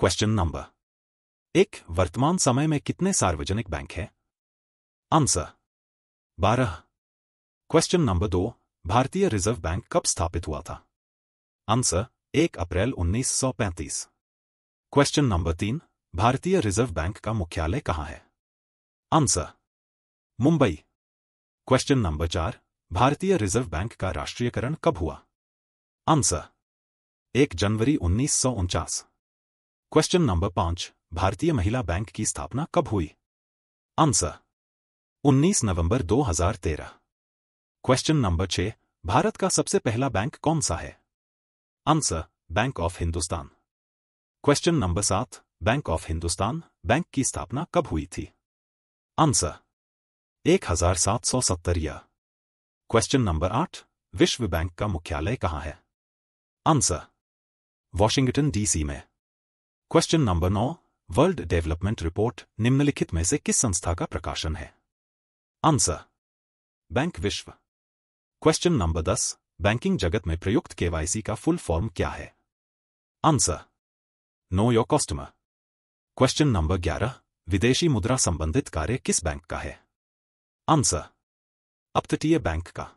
question number एक वर्तमान समय में कितने सार्वजनिक बैंक हैं आंसर बारह क्वेश्चन नंबर दो भारतीय रिजर्व बैंक कब स्थापित हुआ था आंसर एक अप्रैल 1935 क्वेश्चन नंबर तीन भारतीय रिजर्व बैंक का मुख्यालय कहाँ है आंसर मुंबई क्वेश्चन नंबर चार भारतीय रिजर्व बैंक का राष्ट्रीयकरण कब हुआ आंसर एक जनवरी उन्नीस क्वेश्चन नंबर पांच भारतीय महिला बैंक की स्थापना कब हुई आंसर 19 नवंबर 2013 क्वेश्चन नंबर छह भारत का सबसे पहला बैंक कौन सा है answer Bank of Hindustan question number सात बैंक ऑफ हिंदुस्तान बैंक की स्थापना कब हुई थी आंसर एक हजार सात सौ सत्तर या क्वेश्चन नंबर आठ विश्व बैंक का मुख्यालय कहां है आंसर वॉशिंगटन डीसी में क्वेश्चन नंबर नौ वर्ल्ड डेवलपमेंट रिपोर्ट निम्नलिखित में से किस संस्था का प्रकाशन है आंसर बैंक विश्व क्वेश्चन नंबर दस बैंकिंग जगत में प्रयुक्त केवाईसी का फुल फॉर्म क्या है answer know your customer question number ग्यारह विदेशी मुद्रा संबंधित कार्य किस बैंक का है आंसर अपतटीय बैंक का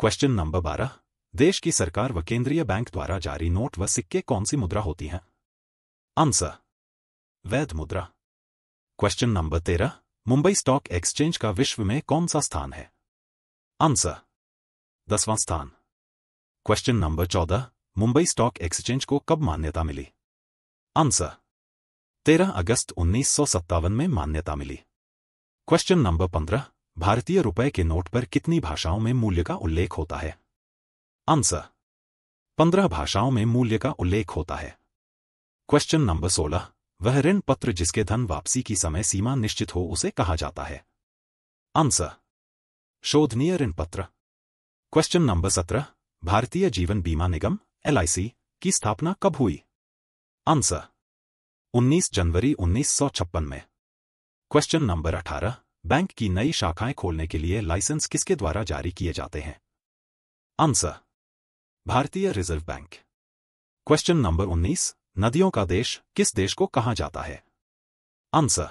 क्वेश्चन नंबर बारह देश की सरकार व केंद्रीय बैंक द्वारा जारी नोट व सिक्के कौन सी मुद्रा होती हैं आंसर वैध मुद्रा क्वेश्चन नंबर तेरह मुंबई स्टॉक एक्सचेंज का विश्व में कौन सा स्थान है आंसर दसवां स्थान क्वेश्चन नंबर चौदह मुंबई स्टॉक एक्सचेंज को कब मान्यता मिली आंसर तेरह अगस्त उन्नीस में मान्यता मिली क्वेश्चन नंबर पंद्रह भारतीय रुपए के नोट पर कितनी भाषाओं में मूल्य का उल्लेख होता है आंसर पंद्रह भाषाओं में मूल्य का उल्लेख होता है क्वेश्चन नंबर सोलह वह ऋण पत्र जिसके धन वापसी की समय सीमा निश्चित हो उसे कहा जाता है आंसर शोधनीय ऋण पत्र क्वेश्चन नंबर सत्रह भारतीय जीवन बीमा निगम एल की स्थापना कब हुई आंसर 19 जनवरी 1956 में क्वेश्चन नंबर 18 बैंक की नई शाखाएं खोलने के लिए लाइसेंस किसके द्वारा जारी किए जाते हैं आंसर भारतीय रिजर्व बैंक क्वेश्चन नंबर नदियों का देश किस देश को कहा जाता है आंसर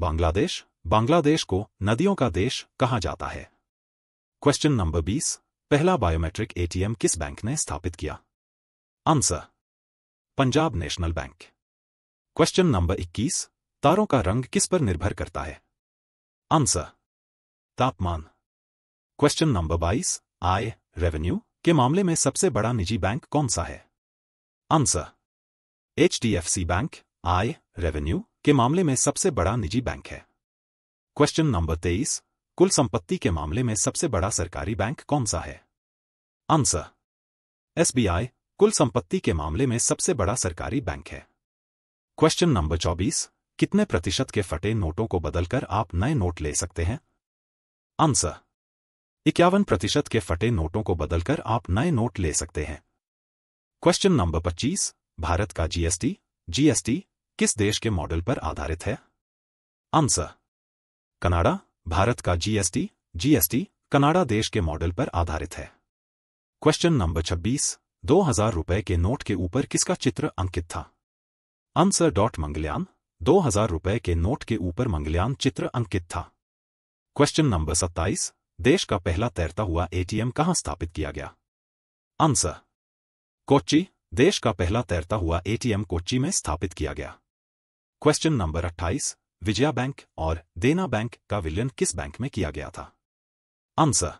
बांग्लादेश बांग्लादेश को नदियों का देश कहा जाता है क्वेश्चन नंबर बीस पहला बायोमेट्रिक एटीएम किस बैंक ने स्थापित किया answer Punjab National Bank question number 21 तारों का रंग किस पर निर्भर करता है आंसर तापमान क्वेश्चन नंबर 22 आय रेवेन्यू के मामले में सबसे बड़ा निजी बैंक कौन सा है आंसर एचडीएफसी बैंक आय रेवेन्यू के मामले में सबसे बड़ा निजी बैंक है क्वेश्चन नंबर तेईस कुल संपत्ति के मामले में सबसे बड़ा सरकारी बैंक कौन सा है आंसर एसबीआई कुल संपत्ति के मामले में सबसे बड़ा सरकारी बैंक है क्वेश्चन नंबर चौबीस कितने प्रतिशत के फटे नोटों को बदलकर आप नए नोट ले सकते हैं आंसर इक्यावन प्रतिशत के फटे नोटों को बदलकर आप नए नोट ले सकते हैं क्वेश्चन नंबर पच्चीस भारत का जीएसटी जीएसटी किस देश के मॉडल पर आधारित है आंसर कनाडा भारत का जीएसटी जीएसटी कनाडा देश के मॉडल पर आधारित है क्वेश्चन नंबर 26 दो हजार रुपए के नोट के ऊपर किसका चित्र अंकित था आंसर डॉट मंगलयान दो हजार रुपए के नोट के ऊपर मंगलयान चित्र अंकित था क्वेश्चन नंबर 27 देश का पहला तैरता हुआ एटीएम कहां स्थापित किया गया आंसर कोच्चि देश का पहला तैरता हुआ एटीएम कोच्चि में स्थापित किया गया क्वेश्चन नंबर 28 विजया बैंक और देना बैंक का विलयन किस बैंक में किया गया था answer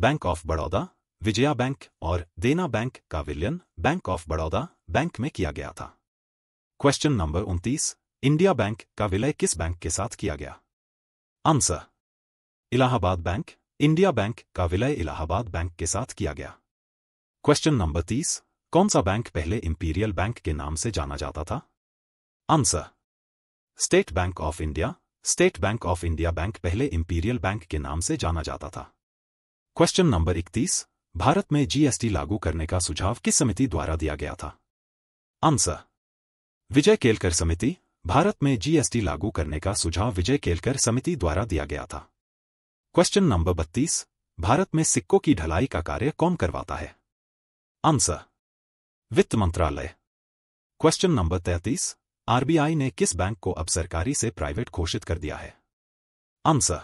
Bank of Baroda Vijaya Bank और देना बैंक का विलयन बैंक ऑफ बड़ौदा बैंक में किया गया था क्वेश्चन नंबर 29 इंडिया बैंक का विलय किस बैंक के साथ किया गया answer Allahabad Bank India Bank का विलय इलाहाबाद बैंक के साथ किया गया क्वेश्चन नंबर तीस कौन सा बैंक पहले इंपीरियल बैंक के नाम से जाना जाता था answer State Bank of India State Bank of India bank पहले इंपीरियल बैंक के नाम से जाना जाता था क्वेश्चन नंबर इकतीस भारत में जीएसटी लागू करने का सुझाव किस समिति द्वारा दिया गया था आंसर विजय केलकर समिति भारत में जीएसटी लागू करने का सुझाव विजय केलकर समिति द्वारा दिया गया था क्वेश्चन नंबर बत्तीस भारत में सिक्कों की ढलाई का कार्य कौन करवाता है आंसर वित्त मंत्रालय क्वेश्चन नंबर तैतीस आरबीआई ने किस बैंक को अब सरकारी से प्राइवेट घोषित कर दिया है आंसर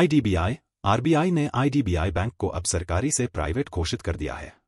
आईडीबीआई आरबीआई ने आईडीबीआई बैंक को अब सरकारी से प्राइवेट घोषित कर दिया है